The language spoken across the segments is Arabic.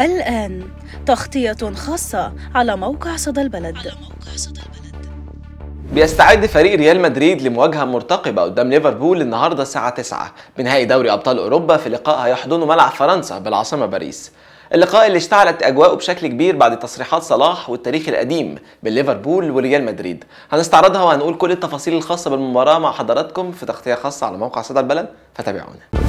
الآن تغطية خاصة على موقع صدى البلد, على موقع صدى البلد. بيستعد فريق ريال مدريد لمواجهة مرتقبة قدام ليفربول النهاردة الساعة 9 بنهائي دوري أبطال أوروبا في لقاء هيحضنه ملعب فرنسا بالعاصمة باريس اللقاء اللي اشتعلت اجواؤه بشكل كبير بعد تصريحات صلاح والتاريخ القديم بين ليفربول وريال مدريد هنستعرضها وهنقول كل التفاصيل الخاصه بالمباراه مع حضراتكم في تغطيه خاصه على موقع صدى البلد فتابعونا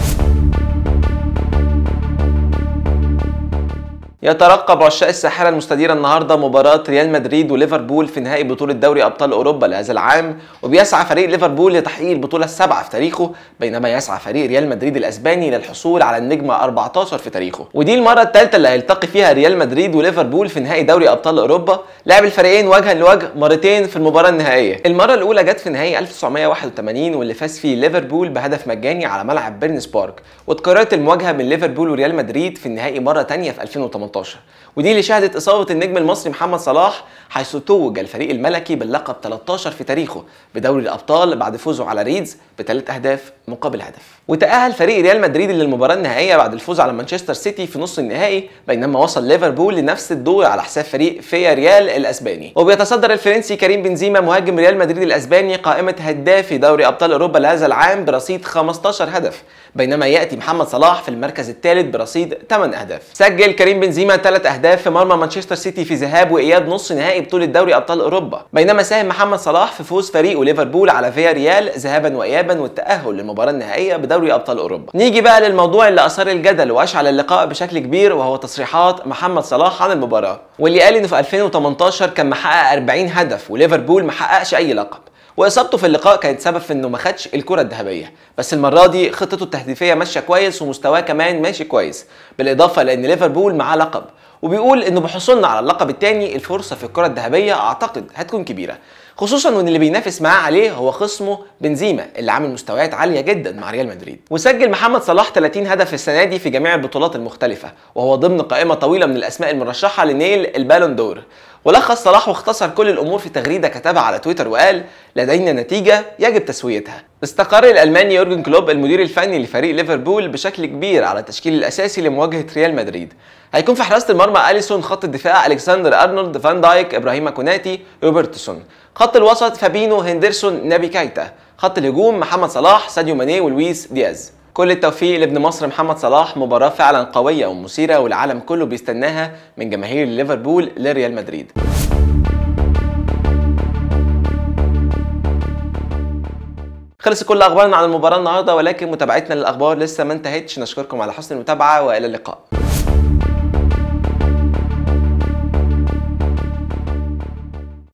يترقب عشاق الساحره المستديره النهارده مباراه ريال مدريد وليفربول في نهائي بطوله دوري ابطال اوروبا لهذا العام وبيسعى فريق ليفربول لتحقيق البطوله السابعه في تاريخه بينما يسعى فريق ريال مدريد الاسباني للحصول على النجمه 14 في تاريخه ودي المره الثالثه اللي هيلتقي فيها ريال مدريد وليفربول في نهائي دوري ابطال اوروبا لعب الفريقين وجها لوجه مرتين في المباراه النهائيه المره الاولى جت في نهائي 1981 واللي فاز فيه ليفربول بهدف مجاني على ملعب بيرنس بارك واتكررت المواجهه بين ليفربول وريال مدريد في النهائي مره ثانيه في 2018 2018 ودي اللي شهدت إصابة النجم المصري محمد صلاح حيث توج الفريق الملكي باللقب 13 في تاريخه بدوري الأبطال بعد فوزه على ريدز بثلاث أهداف مقابل هدف وتأهل فريق ريال مدريد للمباراة النهائية بعد الفوز على مانشستر سيتي في نصف النهائي بينما وصل ليفربول لنفس الدور على حساب فريق فيا ريال الأسباني وبيتصدر الفرنسي كريم بنزيما مهاجم ريال مدريد الأسباني قائمة هدافي دوري أبطال أوروبا لهذا العام برصيد 15 هدف بينما يأتي محمد صلاح في المركز الثالث برصيد 8 أهداف سجل كريم بنزيما 3 أهداف في مرمى مانشستر سيتي في ذهاب وإياب نص نهائي بطولة دوري أبطال أوروبا بينما ساهم محمد صلاح في فوز فريق ليفربول على فيا ريال ذهابا وإيابا والتأهل للمباراة النهائية بدوري دوري ابطال اوروبا نيجي بقى للموضوع اللي اثار الجدل واشعل اللقاء بشكل كبير وهو تصريحات محمد صلاح عن المباراه واللي قال انه في 2018 كان محقق 40 هدف وليفربول ما حققش اي لقب واصابته في اللقاء كانت سبب في انه ما خدش الكره الذهبيه بس المره دي خطته التهديفيه ماشيه كويس ومستواه كمان ماشي كويس بالاضافه لان ليفربول معاه لقب وبيقول انه بحصولنا على اللقب الثاني الفرصه في الكره الذهبيه اعتقد هتكون كبيره خصوصا وان اللي بينافس معاه عليه هو خصمه بنزيما اللي عامل مستويات عاليه جدا مع ريال مدريد وسجل محمد صلاح 30 هدف السنه دي في جميع البطولات المختلفه وهو ضمن قائمه طويله من الاسماء المرشحه لنيل البالون دور ولخص صلاح واختصر كل الامور في تغريده كتبها على تويتر وقال لدينا نتيجه يجب تسويتها استقر الالماني يورجن كلوب المدير الفني لفريق ليفربول بشكل كبير على التشكيل الاساسي لمواجهه ريال مدريد هيكون في حراسه المرمى اليسون خط الدفاع الكسندر ارنولد فان دايك ابراهيم كوناتي روبرتسون خط الوسط فابينو هندرسون نابي كايتا خط الهجوم محمد صلاح ساديو ماني ولويس دياز كل التوفيق لابن مصر محمد صلاح مباراة فعلا قوية ومثيرة والعالم كله بيستناها من جماهير ليفربول لريال مدريد خلص كل اخبارنا عن المباراه النهارده ولكن متابعتنا للاخبار لسه ما انتهتش نشكركم على حسن المتابعه والى اللقاء